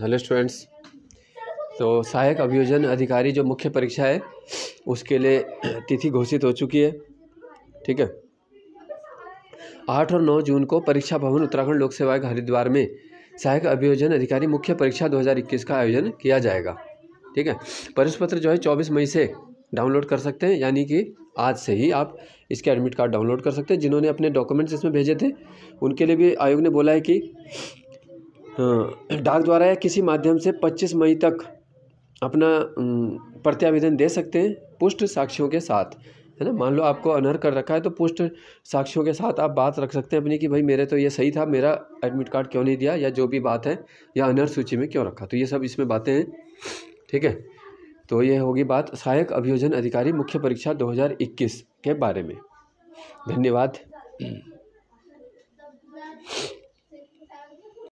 hello students तो सहायक अभियोजन अधिकारी जो मुख्य परीक्षा है उसके लिए तिथि घोषित हो चुकी है ठीक है आठ और नौ जून को परीक्षा भवन उत्तराखंड लोक सेवा के हरिद्वार में सहायक अभियोजन अधिकारी मुख्य परीक्षा 2021 का आयोजन किया जाएगा ठीक है परिचय पत्र जो है 24 मई से डाउनलोड कर सकते हैं यानी कि आज से ही आप इसके एडमिट कार्ड डाउनलोड कर सकते हैं जिन्होंने अपने डॉक्यूमेंट्स इसमें भेजे थे उनके लिए भी आयोग ने बोला है कि हाँ, डाक द्वारा या किसी माध्यम से 25 मई तक अपना प्रत्यावेदन दे सकते हैं पुष्ट साक्ष्यों के साथ है ना मान लो आपको अनहर कर रखा है तो पुष्ट साक्ष्यों के साथ आप बात रख सकते हैं अपनी कि भाई मेरे तो ये सही था मेरा एडमिट कार्ड क्यों नहीं दिया या जो भी बात है या अनहर सूची में क्यों रखा तो ये सब इसमें बातें हैं ठीक है तो ये होगी बात सहायक अभियोजन अधिकारी मुख्य परीक्षा 2021 के बारे में धन्यवाद